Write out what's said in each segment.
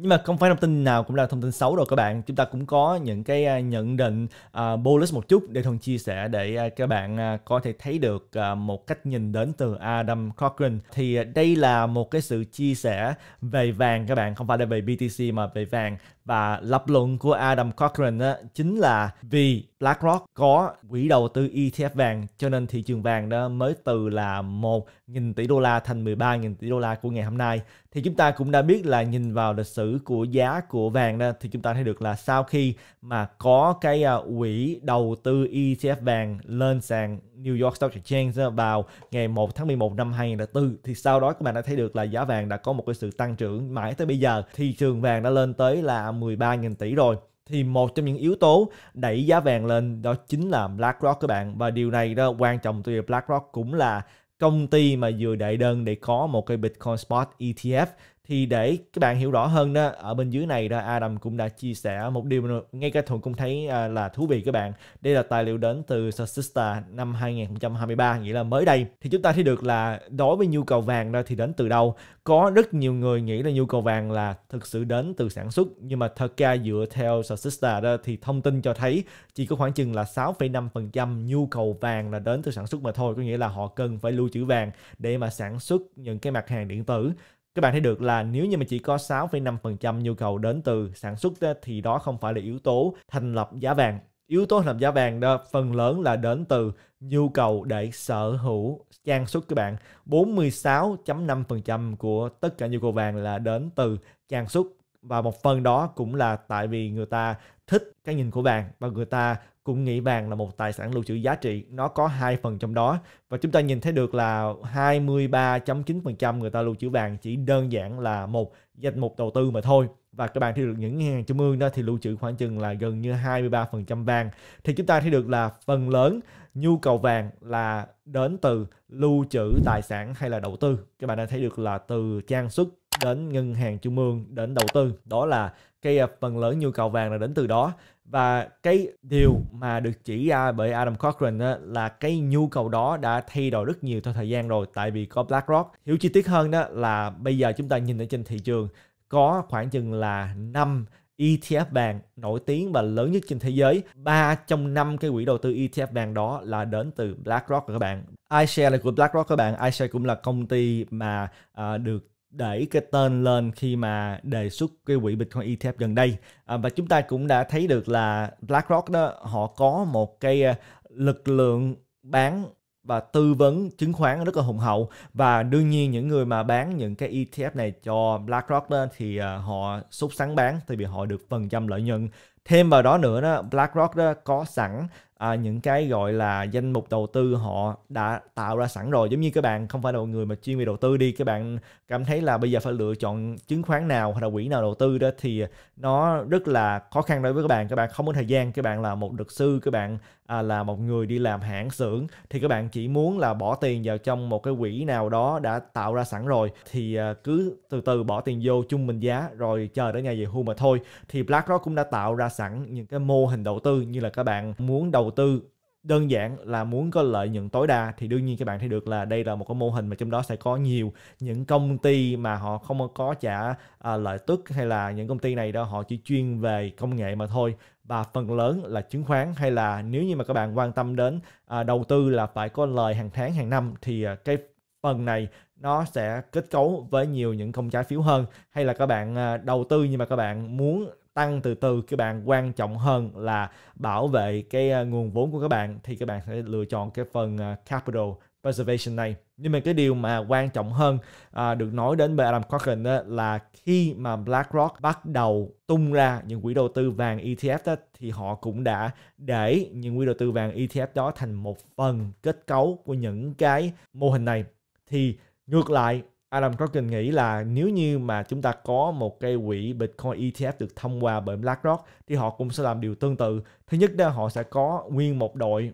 nhưng mà không phải thông tin nào cũng là thông tin xấu đâu các bạn chúng ta cũng có những cái à, nhận định uh, à, bonus một chút để thuần chia sẻ để uh, các bạn uh, có thể thấy được uh, một cách nhìn đến từ Adam Cochran thì uh, đây là một cái sự chia sẻ về vàng các bạn không phải là về BTC mà về vàng và lập luận của Adam Cochrane đó, chính là vì BlackRock có quỹ đầu tư ETF vàng cho nên thị trường vàng đó mới từ là 1.000 tỷ đô la thành 13.000 tỷ đô la của ngày hôm nay. Thì chúng ta cũng đã biết là nhìn vào lịch sử của giá của vàng đó thì chúng ta thấy được là sau khi mà có cái à, quỹ đầu tư ETF vàng lên sàn New York Stock Exchange vào ngày 1 tháng 11 năm 2004 thì sau đó các bạn đã thấy được là giá vàng đã có một cái sự tăng trưởng mãi tới bây giờ thị trường vàng đã lên tới là 13.000 tỷ rồi thì một trong những yếu tố đẩy giá vàng lên đó chính là BlackRock các bạn và điều này đó quan trọng từ BlackRock cũng là công ty mà vừa đại đơn để có một cái Bitcoin Spot ETF thì để các bạn hiểu rõ hơn đó ở bên dưới này đó Adam cũng đã chia sẻ một điều ngay cả thuận cũng thấy à, là thú vị các bạn đây là tài liệu đến từ Statista năm 2023 nghĩa là mới đây thì chúng ta thấy được là đối với nhu cầu vàng đó thì đến từ đâu có rất nhiều người nghĩ là nhu cầu vàng là thực sự đến từ sản xuất nhưng mà thật ra dựa theo Statista đó thì thông tin cho thấy chỉ có khoảng chừng là 6,5% nhu cầu vàng là đến từ sản xuất mà thôi có nghĩa là họ cần phải lưu trữ vàng để mà sản xuất những cái mặt hàng điện tử các bạn thấy được là nếu như mà chỉ có 6,5% nhu cầu đến từ sản xuất thì đó không phải là yếu tố thành lập giá vàng. Yếu tố thành lập giá vàng đó phần lớn là đến từ nhu cầu để sở hữu trang sức các bạn. 46.5% của tất cả nhu cầu vàng là đến từ trang sức và một phần đó cũng là tại vì người ta thích cái nhìn của vàng và người ta cũng nghĩ vàng là một tài sản lưu trữ giá trị nó có hai phần trong đó và chúng ta nhìn thấy được là 23.9% người ta lưu trữ vàng chỉ đơn giản là một danh mục đầu tư mà thôi và các bạn thấy được những ngân hàng trung ương đó thì lưu trữ khoảng chừng là gần như 23% vàng thì chúng ta thấy được là phần lớn nhu cầu vàng là đến từ lưu trữ tài sản hay là đầu tư các bạn đã thấy được là từ trang sức đến ngân hàng trung ương đến đầu tư đó là cái phần lớn nhu cầu vàng là đến từ đó và cái điều mà được chỉ ra bởi Adam Cochran đó là cái nhu cầu đó đã thay đổi rất nhiều theo thời gian rồi tại vì có BlackRock hiểu chi tiết hơn đó là bây giờ chúng ta nhìn ở trên thị trường có khoảng chừng là 5 ETF vàng nổi tiếng và lớn nhất trên thế giới. 3 trong 5 cái quỹ đầu tư ETF vàng đó là đến từ BlackRock các bạn. iShares là của BlackRock các bạn. iShares cũng là công ty mà à, được để cái tên lên khi mà đề xuất cái quỹ Bitcoin ETF gần đây à, và chúng ta cũng đã thấy được là BlackRock đó họ có một cái à, lực lượng bán và tư vấn chứng khoán rất là hùng hậu và đương nhiên những người mà bán những cái ETF này cho BlackRock đó thì à, họ sốt sắng bán tại vì họ được phần trăm lợi nhuận thêm vào đó nữa đó BlackRock đó có sẵn à, những cái gọi là danh mục đầu tư họ đã tạo ra sẵn rồi giống như các bạn không phải là một người mà chuyên về đầu tư đi các bạn cảm thấy là bây giờ phải lựa chọn chứng khoán nào hoặc là quỹ nào đầu tư đó thì nó rất là khó khăn đối với các bạn các bạn không có thời gian các bạn là một luật sư các bạn à, là một người đi làm hãng xưởng thì các bạn chỉ muốn là bỏ tiền vào trong một cái quỹ nào đó đã tạo ra sẵn rồi thì à, cứ từ từ bỏ tiền vô chung bình giá rồi chờ đến ngày về hưu mà thôi thì BlackRock cũng đã tạo ra sẵn những cái mô hình đầu tư như là các bạn muốn đầu tư đơn giản là muốn có lợi nhuận tối đa thì đương nhiên các bạn thấy được là đây là một cái mô hình mà trong đó sẽ có nhiều những công ty mà họ không có trả à, lợi tức hay là những công ty này đó họ chỉ chuyên về công nghệ mà thôi và phần lớn là chứng khoán hay là nếu như mà các bạn quan tâm đến à, đầu tư là phải có lời hàng tháng hàng năm thì à, cái phần này nó sẽ kết cấu với nhiều những công trái phiếu hơn hay là các bạn à, đầu tư nhưng mà các bạn muốn tăng từ từ các bạn quan trọng hơn là bảo vệ cái ờ, nguồn vốn của các bạn thì các bạn sẽ lựa chọn cái phần ờ, capital preservation này nhưng mà cái điều mà quan trọng hơn à, được nói đến bởi Adam Cochran đó, là khi mà BlackRock bắt đầu tung ra những quỹ đầu tư vàng ETF đó, thì họ cũng đã để những quỹ đầu tư vàng ETF đó thành một phần kết cấu của những cái mô hình này thì ngược lại Adam Crockett nghĩ là nếu như mà chúng ta có một cái quỹ Bitcoin ETF được thông qua bởi BlackRock thì họ cũng sẽ làm điều tương tự. Thứ nhất là họ sẽ có nguyên một đội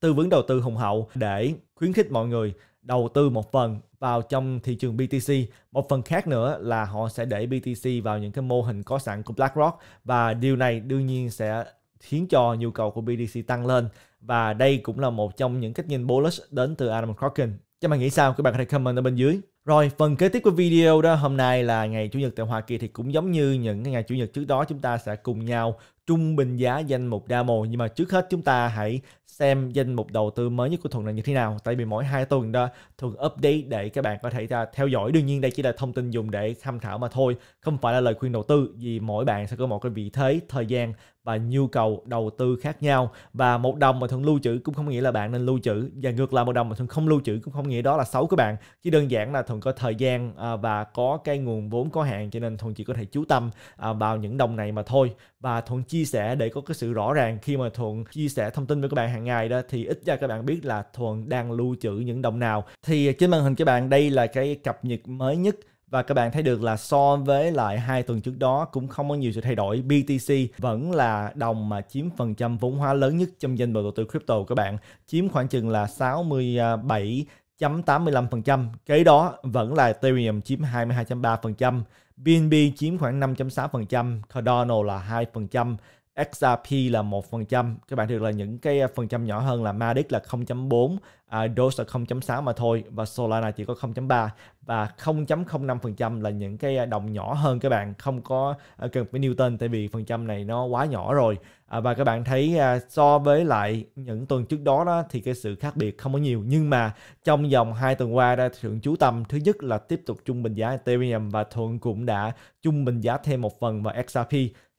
tư vấn đầu tư hùng hậu để khuyến khích mọi người đầu tư một phần vào trong thị trường BTC. Một phần khác nữa là họ sẽ để BTC vào những cái mô hình có sẵn của BlackRock và điều này đương nhiên sẽ khiến cho nhu cầu của BTC tăng lên và đây cũng là một trong những cách nhìn bullish đến từ Adam Crockett. Các bạn nghĩ sao? Các bạn có thể comment ở bên dưới. Rồi, phần kế tiếp của video đó hôm nay là ngày Chủ nhật tại Hoa Kỳ thì cũng giống như những ngày Chủ nhật trước đó chúng ta sẽ cùng nhau trung bình giá danh mục DAMO nhưng mà trước hết chúng ta hãy xem danh mục đầu tư mới nhất của Thuận là như thế nào tại vì mỗi hai tuần đó Thuận update để các bạn có thể ra à, theo dõi đương nhiên đây chỉ là thông tin dùng để tham khảo mà thôi không phải là lời khuyên đầu tư vì mỗi bạn sẽ có một cái vị thế thời gian và nhu cầu đầu tư khác nhau và một đồng mà thường lưu trữ cũng không nghĩa là bạn nên lưu trữ và ngược lại một đồng mà thường không lưu trữ cũng không nghĩa đó là xấu các bạn chỉ đơn giản là thường có thời gian à, và có cái nguồn vốn có hạn cho nên thường chỉ có thể chú tâm à, vào những đồng này mà thôi và thuận chia sẻ để có cái sự rõ ràng khi mà thuận chia sẻ thông tin với các bạn hàng ngày đó thì ít ra các bạn biết là thuận đang lưu trữ những đồng nào thì trên màn hình các bạn đây là cái cập nhật mới nhất và các bạn thấy được là so với lại hai tuần trước đó cũng không có nhiều sự thay đổi BTC vẫn là đồng mà chiếm phần trăm vốn hóa lớn nhất trong danh mục đầu tư crypto các bạn chiếm khoảng chừng là 67 0,85%, kế đó vẫn là Ethereum chiếm 22,3%, BNB chiếm khoảng 5,6%, Cardano là 2%, XRP là 1%. Các bạn được là những cái à, phần trăm nhỏ hơn là MADIC là 0.4, à, DOGE là 0.6 mà thôi và Solana chỉ có 0.3 và 0.05% là những cái à, đồng nhỏ hơn các bạn không có cần à, phải Newton tại vì phần trăm này nó quá nhỏ rồi. À, và các bạn thấy à, so với lại những tuần trước đó, đó thì cái sự khác biệt không có nhiều nhưng mà trong vòng hai tuần qua đã thượng chú tâm thứ nhất là tiếp tục trung bình giá Ethereum và thuận cũng đã trung bình giá thêm một phần vào XRP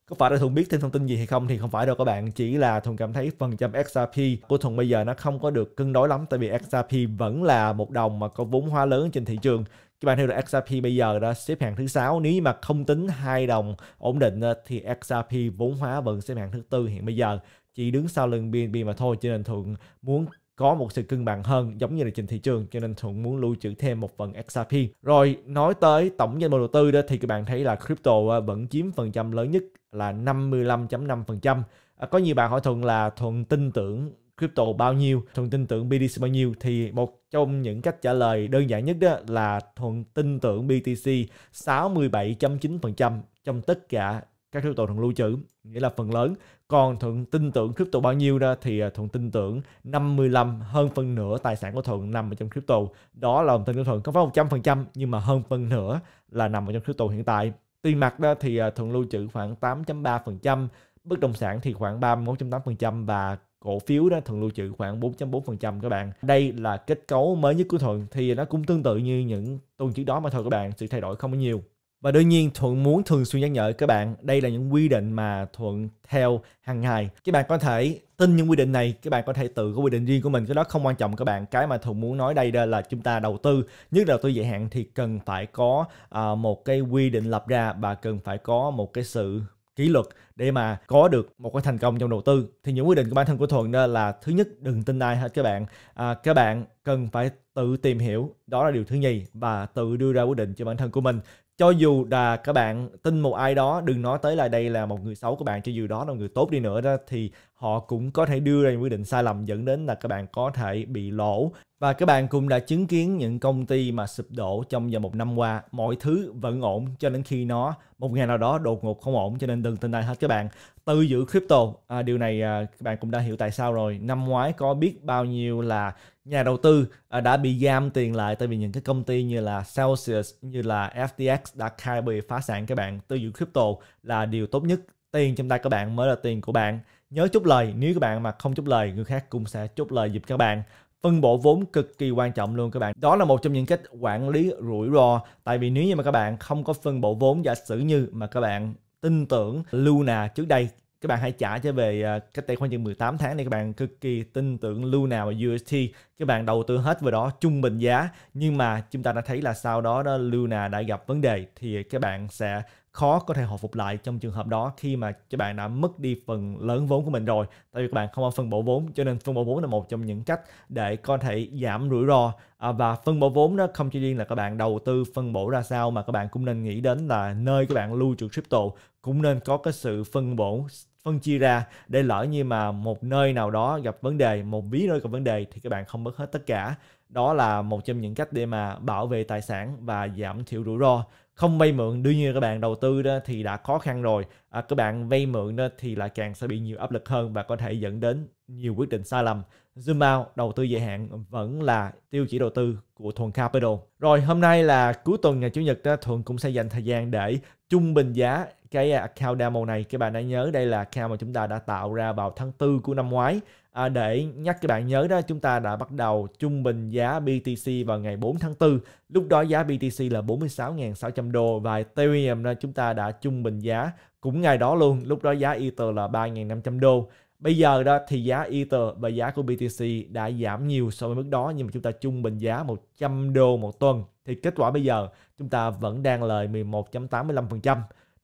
có phải là thùng biết thêm thông tin gì hay không thì không phải đâu các bạn chỉ là thùng cảm thấy phần trăm XRP của thùng bây giờ nó không có được cân đối lắm tại vì XRP vẫn là một đồng mà có vốn hóa lớn trên thị trường các bạn theo là XRP bây giờ đã xếp hạng thứ sáu nếu mà không tính hai đồng ổn định thì XRP vốn hóa vẫn xếp hạng thứ tư hiện bây giờ chỉ đứng sau lưng BNB mà thôi cho nên Thuận muốn có một sự cân bằng hơn giống như là trên thị trường cho nên thuận muốn lưu trữ thêm một phần XRP rồi nói tới tổng danh mục đầu tư đó thì các bạn thấy là crypto vẫn chiếm phần trăm lớn nhất là 55.5%. À, có nhiều bạn hỏi Thuận là Thuận tin tưởng crypto bao nhiêu, Thuận tin tưởng BTC bao nhiêu thì một trong những cách trả lời đơn giản nhất đó là Thuận tin tưởng BTC 67.9% trong tất cả các crypto Thuận lưu trữ, nghĩa là phần lớn. Còn Thuận tin tưởng crypto bao nhiêu đó thì à, Thuận tin tưởng 55 hơn phần nửa tài sản của Thuận nằm ở trong crypto. Đó là lòng tin của Thuận, không phải 100% nhưng mà hơn phần nửa là nằm ở trong crypto hiện tại. Tiền mặt đó thì à, thường lưu trữ khoảng 8.3%, bất động sản thì khoảng 31.8% và cổ phiếu đó thường lưu trữ khoảng 4.4% các bạn. Đây là kết cấu mới nhất của Thuận thì nó cũng tương tự như những tuần trước đó mà thôi các bạn, sự thay đổi không có nhiều. Và đương nhiên Thuận muốn thường xuyên nhắc nhở các bạn, đây là những quy định mà Thuận theo hàng ngày. Các bạn có thể tin những quy định này, các bạn có thể tự có quy định riêng của mình, cái đó không quan trọng các bạn. Cái mà Thuận muốn nói đây đó là chúng ta đầu tư, nhất là đầu tư dài hạn thì cần phải có à, một cái quy định lập ra và cần phải có một cái sự kỷ luật để mà có được một cái thành công trong đầu tư thì những quy định của bản thân của thuận đó là thứ nhất đừng tin ai hết các bạn à, các bạn cần phải tự tìm hiểu đó là điều thứ nhì và tự đưa ra quyết định cho bản thân của mình cho dù là các bạn tin một ai đó đừng nói tới là đây là một người xấu của bạn cho dù đó là một người tốt đi nữa đó thì họ cũng có thể đưa ra những quyết định sai lầm dẫn đến là các bạn có thể bị lỗ và các bạn cũng đã chứng kiến những công ty mà sụp đổ trong vòng một năm qua mọi thứ vẫn ổn cho đến khi nó một ngày nào đó đột ngột không ổn cho nên đừng tin ai hết các bạn từ giữ crypto à, điều này à, các bạn cũng đã hiểu tại sao rồi năm ngoái có biết bao nhiêu là nhà đầu tư à, đã bị giam tiền lại tại vì những cái công ty như là Celsius như là FTX đã khai bị phá sản các bạn từ giữ crypto là điều tốt nhất tiền trong tay các bạn mới là tiền của bạn Nhớ chúc lời, nếu các bạn mà không chúc lời, người khác cũng sẽ chúc lời giúp các bạn. Phân bổ vốn cực kỳ quan trọng luôn các bạn. Đó là một trong những cách quản lý rủi ro. Tại vì nếu như mà các bạn không có phân bổ vốn giả sử như mà các bạn tin tưởng Luna trước đây các bạn hãy trả cho về à, cách đây khoảng chừng 18 tháng này các bạn cực kỳ tin tưởng Luna và UST các bạn đầu tư hết vào đó trung bình giá nhưng mà chúng ta đã thấy là sau đó đó Luna đã gặp vấn đề thì các bạn sẽ khó có thể hồi phục lại trong trường hợp đó khi mà các bạn đã mất đi phần lớn vốn của mình rồi tại vì các bạn không có phân bổ vốn cho nên phân bổ vốn là một trong những cách để có thể giảm rủi ro à, và phân bổ vốn nó không chỉ riêng là các bạn đầu tư phân bổ ra sao mà các bạn cũng nên nghĩ đến là nơi các bạn lưu trữ crypto cũng nên có cái sự phân bổ phân chia ra để lỡ như mà một nơi nào đó gặp vấn đề một ví nơi gặp vấn đề thì các bạn không mất hết tất cả đó là một trong những cách để mà bảo vệ tài sản và giảm thiểu rủi ro không vay mượn đương nhiên các bạn đầu tư đó thì đã khó khăn rồi à, các bạn vay mượn đó thì lại càng sẽ bị nhiều áp lực hơn và có thể dẫn đến nhiều quyết định sai lầm zoom out đầu tư dài hạn vẫn là tiêu chỉ đầu tư của thuần capital rồi hôm nay là cuối tuần ngày chủ nhật đó thuần cũng sẽ dành thời gian để trung bình giá cái à, account demo này các bạn đã nhớ đây là account mà chúng ta đã tạo ra vào tháng 4 của năm ngoái À, để nhắc các bạn nhớ đó chúng ta đã bắt đầu trung bình giá BTC vào ngày 4 tháng 4 lúc đó giá BTC là 46.600 đô và Ethereum đó chúng ta đã trung bình giá cũng ngày đó luôn lúc đó giá Ether là 3.500 đô bây giờ đó thì giá Ether và giá của BTC đã giảm nhiều so với mức đó nhưng mà chúng ta trung bình giá 100 đô một tuần thì kết quả bây giờ chúng ta vẫn đang lời 11.85%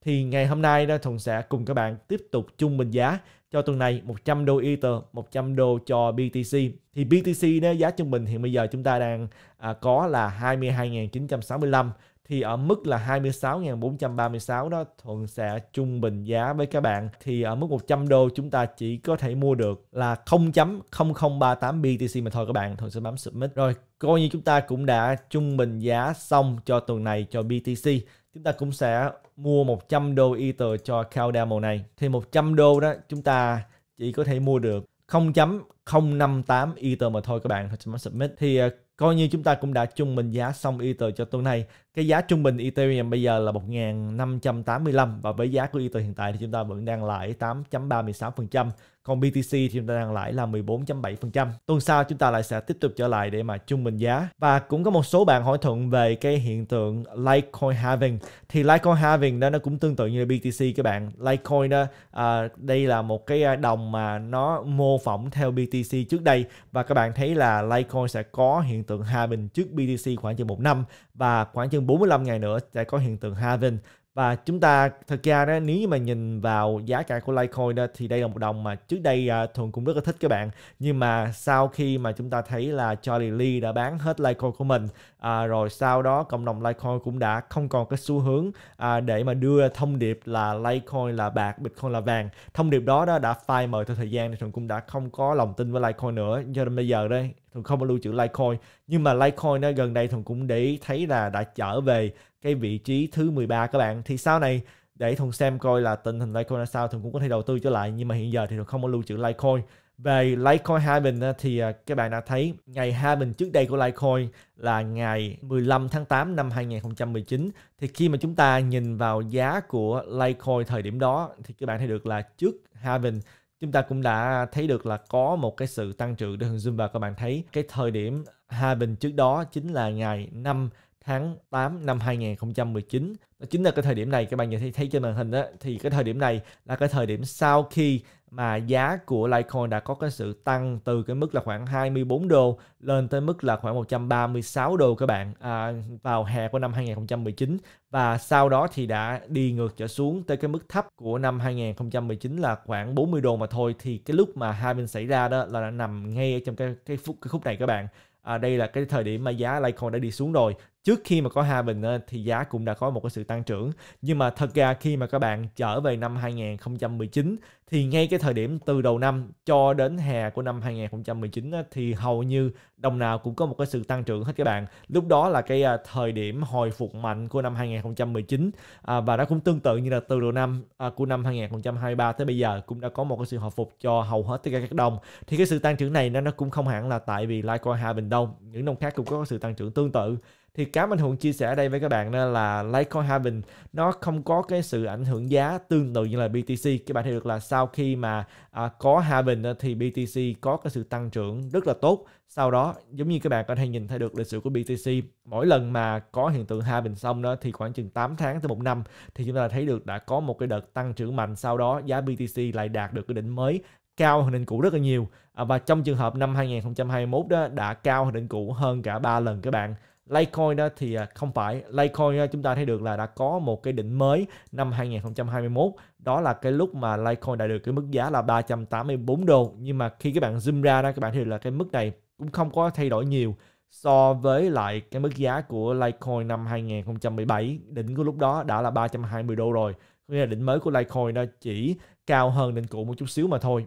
thì ngày hôm nay đó Thùng sẽ cùng các bạn tiếp tục chung bình giá cho tuần này 100 đô Ether, 100 đô cho BTC. Thì BTC đó, giá trung bình hiện bây giờ chúng ta đang à, có là 22.965 thì ở mức là 26.436 đó Thuận sẽ trung bình giá với các bạn thì ở mức 100 đô chúng ta chỉ có thể mua được là 0.0038 BTC mà thôi các bạn Thuận sẽ bấm submit rồi coi như chúng ta cũng đã trung bình giá xong cho tuần này cho BTC chúng ta cũng sẽ mua 100 đô Ether cho Cardano này. Thì 100 đô đó chúng ta chỉ có thể mua được 0.058 Ether mà thôi các bạn. thôi Submit. Thì à, coi như chúng ta cũng đã chung bình giá xong Ether cho tuần này cái giá trung bình Ethereum bây giờ là 1.585 và với giá của Ether hiện tại thì chúng ta vẫn đang lãi 8.36%, còn BTC thì chúng ta đang lãi là 14.7%. Tuần sau chúng ta lại sẽ tiếp tục trở lại để mà trung bình giá. Và cũng có một số bạn hỏi thuận về cái hiện tượng Litecoin halving. Thì Litecoin halving đó nó cũng tương tự như BTC các bạn. Litecoin đó à, đây là một cái à, đồng mà nó mô phỏng theo BTC trước đây và các bạn thấy là Litecoin sẽ có hiện tượng halving trước BTC khoảng chừng một năm và khoảng chừng chừng 45 ngày nữa sẽ có hiện tượng halving và chúng ta thật ra đó nếu như mà nhìn vào giá cả của Litecoin đó thì đây là một đồng mà trước đây à, thường cũng rất là thích các bạn nhưng mà sau khi mà chúng ta thấy là Charlie Lee đã bán hết Litecoin của mình à, rồi sau đó cộng đồng Litecoin cũng đã không còn cái xu hướng à, để mà đưa thông điệp là Litecoin là bạc Bitcoin là vàng thông điệp đó đó đã phai mờ theo thời gian thì thường cũng đã không có lòng tin với Litecoin nữa cho nên bây giờ đây thường không có lưu trữ Litecoin nhưng mà Litecoin nó gần đây thường cũng để ý thấy là đã trở về cái vị trí thứ 13 các bạn thì sau này để thùng xem coi là tình hình Litecoin là sao thường cũng có thể đầu tư trở lại nhưng mà hiện giờ thì thường không có lưu trữ Litecoin về Litecoin Haven thì à, các bạn đã thấy ngày Haven trước đây của Litecoin là ngày 15 tháng 8 năm 2019 thì khi mà chúng ta nhìn vào giá của Litecoin thời điểm đó thì các bạn thấy được là trước Haven chúng ta cũng đã thấy được là có một cái sự tăng trưởng đối với để và các bạn thấy cái thời điểm hai bình trước đó chính là ngày 5 tháng 8 năm 2019 đó chính là cái thời điểm này các bạn nhìn thấy thấy trên màn hình đó thì cái thời điểm này là cái thời điểm sau khi mà giá của Litecoin đã có cái sự tăng từ cái mức là khoảng 24 đô lên tới mức là khoảng 136 đô các bạn à, vào hè của năm 2019 và sau đó thì đã đi ngược trở xuống tới cái mức thấp của năm 2019 là khoảng 40 đô mà thôi thì cái lúc mà hai bên xảy ra đó là nằm ngay trong cái cái phút cái khúc này các bạn à, đây là cái thời điểm mà giá Litecoin đã đi xuống rồi trước khi mà có hai Bình thì giá cũng đã có một cái sự tăng trưởng nhưng mà thật ra khi mà các bạn trở về năm 2019 thì ngay cái thời điểm từ đầu năm cho đến hè của năm 2019 thì hầu như đồng nào cũng có một cái sự tăng trưởng hết các bạn lúc đó là cái à, thời điểm hồi phục mạnh của năm 2019 à, và nó cũng tương tự như là từ đầu năm à, của năm 2023 tới bây giờ cũng đã có một cái sự hồi phục cho hầu hết tất cả các đồng thì cái sự tăng trưởng này nó cũng không hẳn là tại vì Litecoin Hà Bình đâu những đồng khác cũng có sự tăng trưởng tương tự thì cá anh hùng chia sẻ ở đây với các bạn đó là Litecoin halving nó không có cái sự ảnh hưởng giá tương tự như là BTC các bạn thấy được là sau khi mà à, có halving thì BTC có cái sự tăng trưởng rất là tốt sau đó giống như các bạn có thể nhìn thấy được lịch sử của BTC mỗi lần mà có hiện tượng halving xong đó thì khoảng chừng 8 tháng tới một năm thì chúng ta thấy được đã có một cái đợt tăng trưởng mạnh sau đó giá BTC lại đạt được cái đỉnh mới cao hơn đỉnh cũ rất là nhiều à, và trong trường hợp năm 2021 đó đã cao hơn đỉnh cũ hơn cả 3 lần các bạn Litecoin đó thì à, không phải Litecoin chúng ta thấy được là đã có một cái đỉnh mới năm 2021 đó là cái lúc mà Litecoin đã được cái mức giá là 384 đô nhưng mà khi các bạn zoom ra đó các bạn thấy là cái mức này cũng không có thay đổi nhiều so với lại cái mức giá của Litecoin năm 2017 đỉnh của lúc đó đã là 320 đô rồi nghĩa là đỉnh mới của Litecoin đó chỉ cao hơn đỉnh cũ một chút xíu mà thôi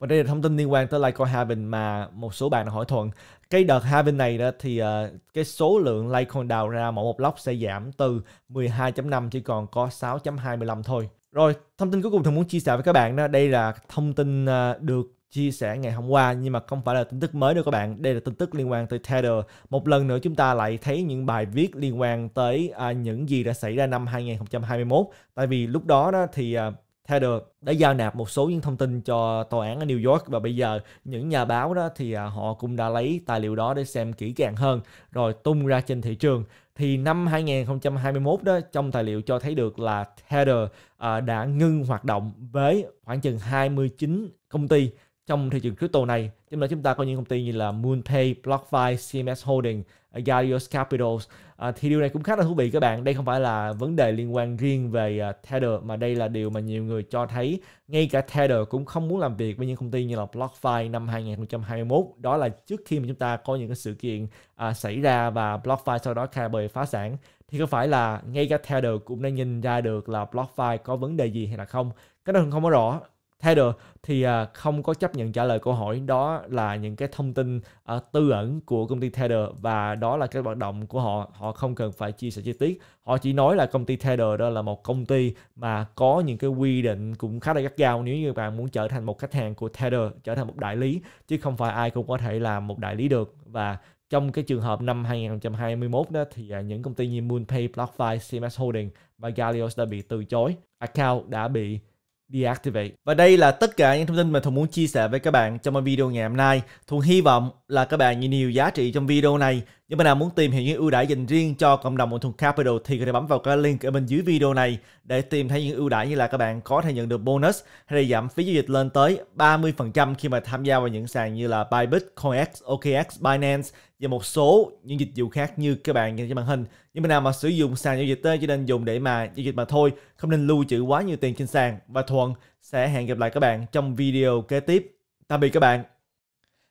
và đây là thông tin liên quan tới Litecoin halving mà một số bạn hỏi Thuận. Cái đợt halving này đó thì uh, cái số lượng Litecoin đào ra mỗi một lóc sẽ giảm từ 12.5 chỉ còn có 6.25 thôi. Rồi, thông tin cuối cùng Thuận muốn chia sẻ với các bạn đó, đây là thông tin uh, được chia sẻ ngày hôm qua nhưng mà không phải là tin tức mới đâu các bạn đây là tin tức liên quan tới Tether một lần nữa chúng ta lại thấy những bài viết liên quan tới à, những gì đã xảy ra năm 2021 tại vì lúc đó đó thì à, Tedder đã giao nạp một số những thông tin cho tòa án ở New York và bây giờ những nhà báo đó thì à, họ cũng đã lấy tài liệu đó để xem kỹ càng hơn rồi tung ra trên thị trường thì năm 2021 đó trong tài liệu cho thấy được là Tether à, đã ngưng hoạt động với khoảng chừng 29 công ty trong thị trường crypto này chúng ta chúng ta có những công ty như là Moonpay, BlockFi, CMS Holding, Galios Capital à, thì điều này cũng khá là thú vị các bạn đây không phải là vấn đề liên quan riêng về uh, Tether mà đây là điều mà nhiều người cho thấy ngay cả Tether cũng không muốn làm việc với những công ty như là BlockFi năm 2021 đó là trước khi mà chúng ta có những cái sự kiện uh, xảy ra và BlockFi sau đó khai bời phá sản thì có phải là ngay cả Tether cũng đã nhìn ra được là BlockFi có vấn đề gì hay là không cái đó không có rõ theo được thì à, không có chấp nhận trả lời câu hỏi đó là những cái thông tin à, tư ẩn của công ty Tether và đó là cái hoạt động của họ họ không cần phải chia sẻ chi tiết họ chỉ nói là công ty Tether đó là một công ty mà có những cái quy định cũng khá là gắt gao nếu như bạn muốn trở thành một khách hàng của Tether trở thành một đại lý chứ không phải ai cũng có thể làm một đại lý được và trong cái trường hợp năm 2021 đó thì à, những công ty như Moonpay, BlockFi, CMS Holding và Galios đã bị từ chối. Account đã bị Deactivate. Và đây là tất cả những thông tin mà Thuận muốn chia sẻ với các bạn trong video ngày hôm nay. Thuận hy vọng là các bạn nhận nhiều giá trị trong video này những bạn nào muốn tìm hiểu những ưu đãi dành riêng cho cộng đồng Thuận Capital thì có thể bấm vào cái link ở bên dưới video này để tìm thấy những ưu đãi như là các bạn có thể nhận được bonus hay là giảm phí giao dịch lên tới 30% khi mà tham gia vào những sàn như là Bybit, CoinX, OKX, Binance và một số những dịch vụ khác như các bạn nhìn trên màn hình. Nhưng bạn nào mà sử dụng sàn giao dịch chỉ nên dùng để mà giao dịch mà thôi, không nên lưu trữ quá nhiều tiền trên sàn. Và Thuận sẽ hẹn gặp lại các bạn trong video kế tiếp. Tạm biệt các bạn.